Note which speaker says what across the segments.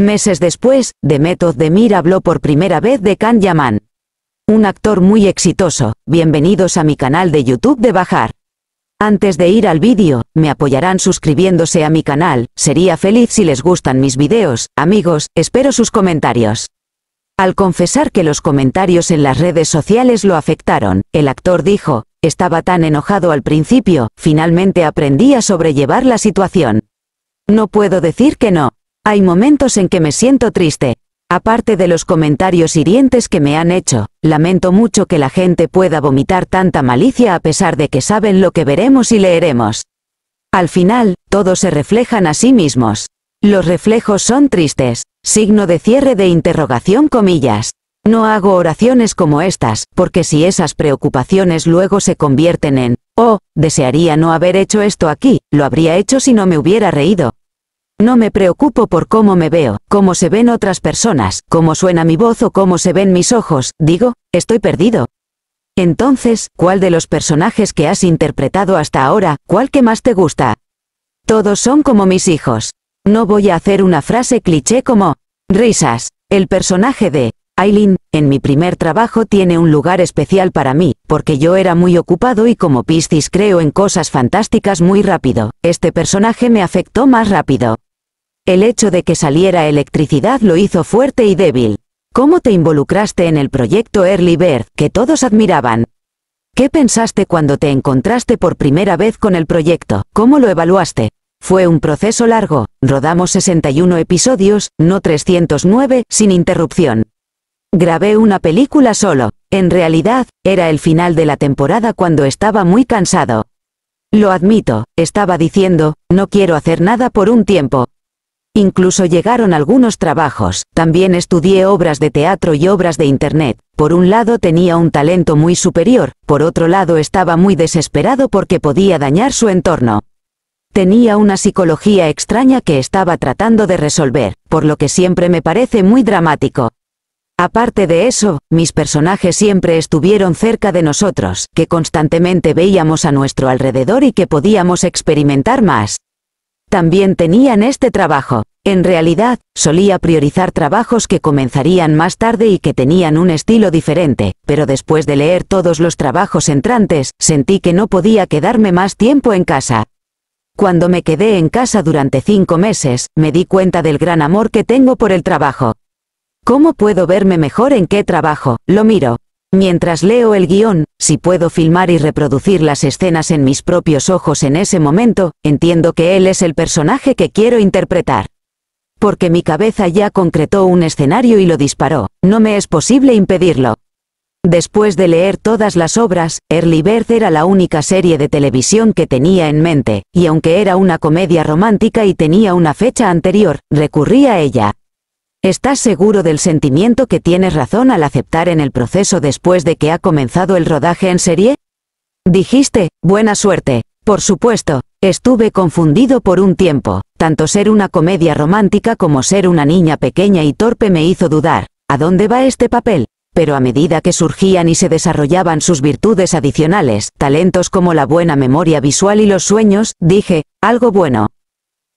Speaker 1: Meses después, de Method de Mir habló por primera vez de Can Yaman. Un actor muy exitoso, bienvenidos a mi canal de YouTube de Bajar. Antes de ir al vídeo, me apoyarán suscribiéndose a mi canal, sería feliz si les gustan mis videos, amigos, espero sus comentarios. Al confesar que los comentarios en las redes sociales lo afectaron, el actor dijo, estaba tan enojado al principio, finalmente aprendí a sobrellevar la situación. No puedo decir que no, hay momentos en que me siento triste. Aparte de los comentarios hirientes que me han hecho, lamento mucho que la gente pueda vomitar tanta malicia a pesar de que saben lo que veremos y leeremos. Al final, todos se reflejan a sí mismos. Los reflejos son tristes. Signo de cierre de interrogación comillas. No hago oraciones como estas, porque si esas preocupaciones luego se convierten en, oh, desearía no haber hecho esto aquí, lo habría hecho si no me hubiera reído, no me preocupo por cómo me veo, cómo se ven otras personas, cómo suena mi voz o cómo se ven mis ojos, digo, estoy perdido. Entonces, ¿cuál de los personajes que has interpretado hasta ahora, cuál que más te gusta? Todos son como mis hijos. No voy a hacer una frase cliché como, risas, el personaje de, Aileen, en mi primer trabajo tiene un lugar especial para mí, porque yo era muy ocupado y como Piscis creo en cosas fantásticas muy rápido, este personaje me afectó más rápido. El hecho de que saliera electricidad lo hizo fuerte y débil. ¿Cómo te involucraste en el proyecto Early Bird, que todos admiraban? ¿Qué pensaste cuando te encontraste por primera vez con el proyecto? ¿Cómo lo evaluaste? Fue un proceso largo, rodamos 61 episodios, no 309, sin interrupción. Grabé una película solo. En realidad, era el final de la temporada cuando estaba muy cansado. Lo admito, estaba diciendo, no quiero hacer nada por un tiempo, Incluso llegaron algunos trabajos, también estudié obras de teatro y obras de internet, por un lado tenía un talento muy superior, por otro lado estaba muy desesperado porque podía dañar su entorno. Tenía una psicología extraña que estaba tratando de resolver, por lo que siempre me parece muy dramático. Aparte de eso, mis personajes siempre estuvieron cerca de nosotros, que constantemente veíamos a nuestro alrededor y que podíamos experimentar más. También tenían este trabajo. En realidad, solía priorizar trabajos que comenzarían más tarde y que tenían un estilo diferente, pero después de leer todos los trabajos entrantes, sentí que no podía quedarme más tiempo en casa. Cuando me quedé en casa durante cinco meses, me di cuenta del gran amor que tengo por el trabajo. ¿Cómo puedo verme mejor en qué trabajo? Lo miro, Mientras leo el guión, si puedo filmar y reproducir las escenas en mis propios ojos en ese momento, entiendo que él es el personaje que quiero interpretar. Porque mi cabeza ya concretó un escenario y lo disparó, no me es posible impedirlo. Después de leer todas las obras, Early Bird era la única serie de televisión que tenía en mente, y aunque era una comedia romántica y tenía una fecha anterior, recurrí a ella. Estás seguro del sentimiento que tienes razón al aceptar en el proceso después de que ha comenzado el rodaje en serie? Dijiste, buena suerte. Por supuesto, estuve confundido por un tiempo, tanto ser una comedia romántica como ser una niña pequeña y torpe me hizo dudar, ¿a dónde va este papel? pero a medida que surgían y se desarrollaban sus virtudes adicionales, talentos como la buena memoria visual y los sueños, dije, algo bueno,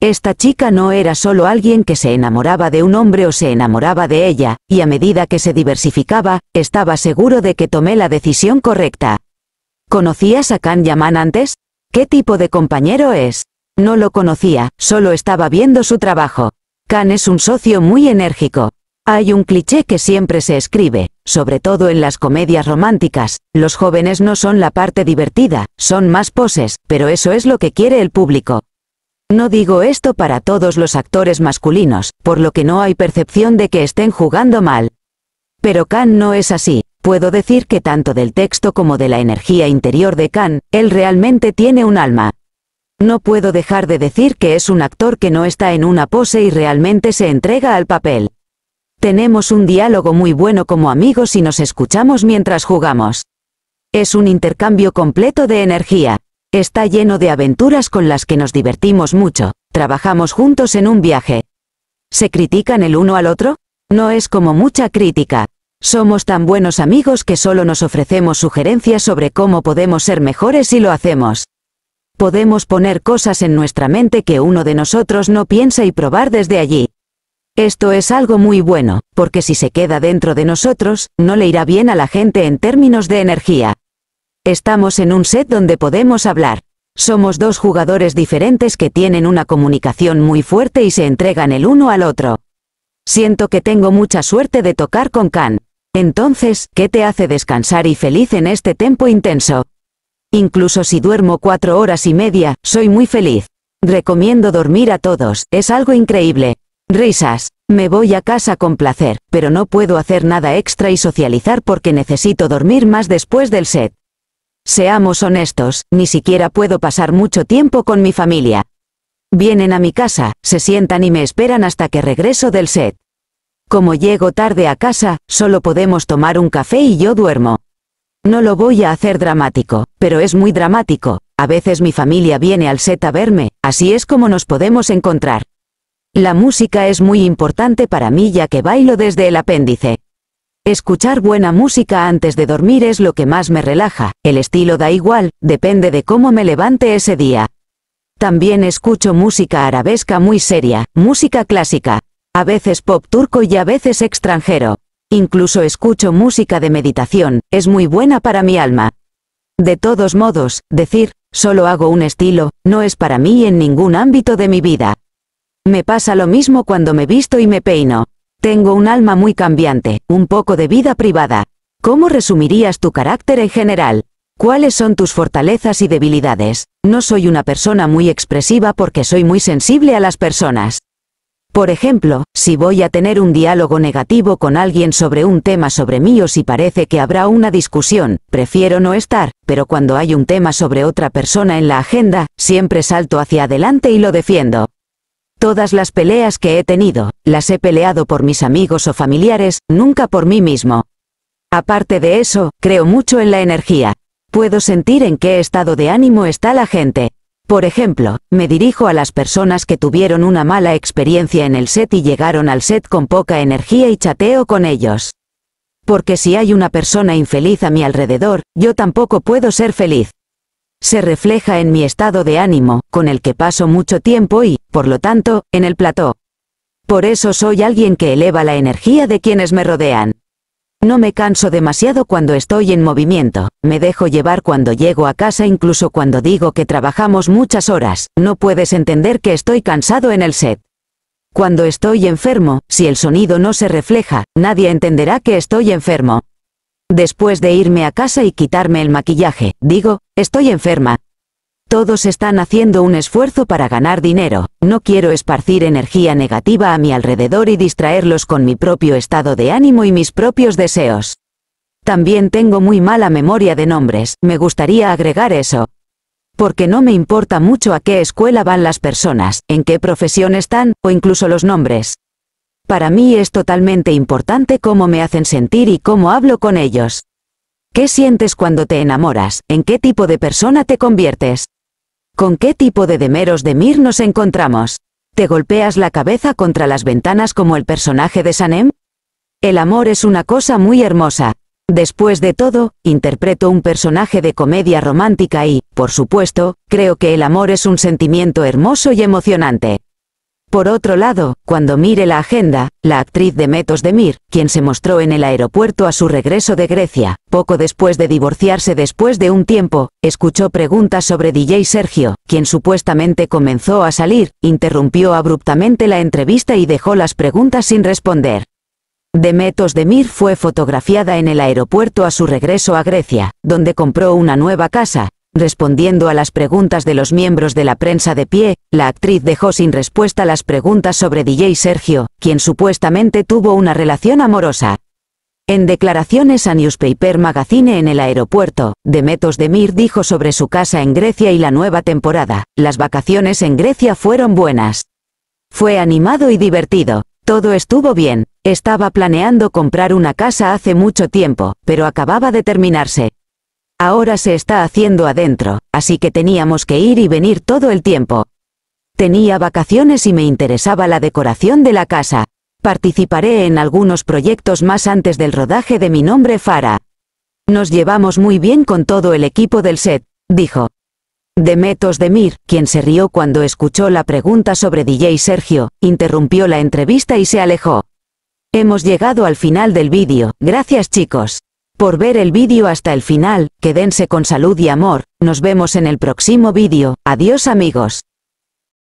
Speaker 1: esta chica no era solo alguien que se enamoraba de un hombre o se enamoraba de ella, y a medida que se diversificaba, estaba seguro de que tomé la decisión correcta. ¿Conocías a Kan Yaman antes? ¿Qué tipo de compañero es? No lo conocía, solo estaba viendo su trabajo. Kan es un socio muy enérgico. Hay un cliché que siempre se escribe, sobre todo en las comedias románticas, los jóvenes no son la parte divertida, son más poses, pero eso es lo que quiere el público. No digo esto para todos los actores masculinos, por lo que no hay percepción de que estén jugando mal. Pero Khan no es así, puedo decir que tanto del texto como de la energía interior de Khan, él realmente tiene un alma. No puedo dejar de decir que es un actor que no está en una pose y realmente se entrega al papel. Tenemos un diálogo muy bueno como amigos y nos escuchamos mientras jugamos. Es un intercambio completo de energía. Está lleno de aventuras con las que nos divertimos mucho, trabajamos juntos en un viaje. ¿Se critican el uno al otro? No es como mucha crítica. Somos tan buenos amigos que solo nos ofrecemos sugerencias sobre cómo podemos ser mejores y lo hacemos. Podemos poner cosas en nuestra mente que uno de nosotros no piensa y probar desde allí. Esto es algo muy bueno, porque si se queda dentro de nosotros, no le irá bien a la gente en términos de energía. Estamos en un set donde podemos hablar. Somos dos jugadores diferentes que tienen una comunicación muy fuerte y se entregan el uno al otro. Siento que tengo mucha suerte de tocar con Khan. Entonces, ¿qué te hace descansar y feliz en este tiempo intenso? Incluso si duermo cuatro horas y media, soy muy feliz. Recomiendo dormir a todos, es algo increíble. Risas. Me voy a casa con placer, pero no puedo hacer nada extra y socializar porque necesito dormir más después del set. Seamos honestos, ni siquiera puedo pasar mucho tiempo con mi familia. Vienen a mi casa, se sientan y me esperan hasta que regreso del set. Como llego tarde a casa, solo podemos tomar un café y yo duermo. No lo voy a hacer dramático, pero es muy dramático. A veces mi familia viene al set a verme, así es como nos podemos encontrar. La música es muy importante para mí ya que bailo desde el apéndice. Escuchar buena música antes de dormir es lo que más me relaja, el estilo da igual, depende de cómo me levante ese día. También escucho música arabesca muy seria, música clásica, a veces pop turco y a veces extranjero. Incluso escucho música de meditación, es muy buena para mi alma. De todos modos, decir, solo hago un estilo, no es para mí en ningún ámbito de mi vida. Me pasa lo mismo cuando me visto y me peino. Tengo un alma muy cambiante, un poco de vida privada. ¿Cómo resumirías tu carácter en general? ¿Cuáles son tus fortalezas y debilidades? No soy una persona muy expresiva porque soy muy sensible a las personas. Por ejemplo, si voy a tener un diálogo negativo con alguien sobre un tema sobre mí o si parece que habrá una discusión, prefiero no estar, pero cuando hay un tema sobre otra persona en la agenda, siempre salto hacia adelante y lo defiendo. Todas las peleas que he tenido, las he peleado por mis amigos o familiares, nunca por mí mismo. Aparte de eso, creo mucho en la energía. Puedo sentir en qué estado de ánimo está la gente. Por ejemplo, me dirijo a las personas que tuvieron una mala experiencia en el set y llegaron al set con poca energía y chateo con ellos. Porque si hay una persona infeliz a mi alrededor, yo tampoco puedo ser feliz. Se refleja en mi estado de ánimo, con el que paso mucho tiempo y, por lo tanto, en el plató. Por eso soy alguien que eleva la energía de quienes me rodean. No me canso demasiado cuando estoy en movimiento, me dejo llevar cuando llego a casa incluso cuando digo que trabajamos muchas horas, no puedes entender que estoy cansado en el set. Cuando estoy enfermo, si el sonido no se refleja, nadie entenderá que estoy enfermo. Después de irme a casa y quitarme el maquillaje, digo, estoy enferma, todos están haciendo un esfuerzo para ganar dinero, no quiero esparcir energía negativa a mi alrededor y distraerlos con mi propio estado de ánimo y mis propios deseos. También tengo muy mala memoria de nombres, me gustaría agregar eso. Porque no me importa mucho a qué escuela van las personas, en qué profesión están, o incluso los nombres. Para mí es totalmente importante cómo me hacen sentir y cómo hablo con ellos. ¿Qué sientes cuando te enamoras? ¿En qué tipo de persona te conviertes? ¿Con qué tipo de Demeros de Mir nos encontramos? ¿Te golpeas la cabeza contra las ventanas como el personaje de Sanem? El amor es una cosa muy hermosa. Después de todo, interpreto un personaje de comedia romántica y, por supuesto, creo que el amor es un sentimiento hermoso y emocionante. Por otro lado, cuando mire la agenda, la actriz de Metos Demir, quien se mostró en el aeropuerto a su regreso de Grecia, poco después de divorciarse después de un tiempo, escuchó preguntas sobre DJ Sergio, quien supuestamente comenzó a salir, interrumpió abruptamente la entrevista y dejó las preguntas sin responder. Demetos Demir fue fotografiada en el aeropuerto a su regreso a Grecia, donde compró una nueva casa, Respondiendo a las preguntas de los miembros de la prensa de pie, la actriz dejó sin respuesta las preguntas sobre DJ Sergio, quien supuestamente tuvo una relación amorosa. En declaraciones a Newspaper Magazine en el aeropuerto, Demetos Demir dijo sobre su casa en Grecia y la nueva temporada, las vacaciones en Grecia fueron buenas. Fue animado y divertido, todo estuvo bien, estaba planeando comprar una casa hace mucho tiempo, pero acababa de terminarse, Ahora se está haciendo adentro, así que teníamos que ir y venir todo el tiempo. Tenía vacaciones y me interesaba la decoración de la casa. Participaré en algunos proyectos más antes del rodaje de mi nombre Fara. Nos llevamos muy bien con todo el equipo del set, dijo. Demetos Demir, quien se rió cuando escuchó la pregunta sobre DJ Sergio, interrumpió la entrevista y se alejó. Hemos llegado al final del vídeo, gracias chicos por ver el vídeo hasta el final, quédense con salud y amor, nos vemos en el próximo vídeo, adiós amigos.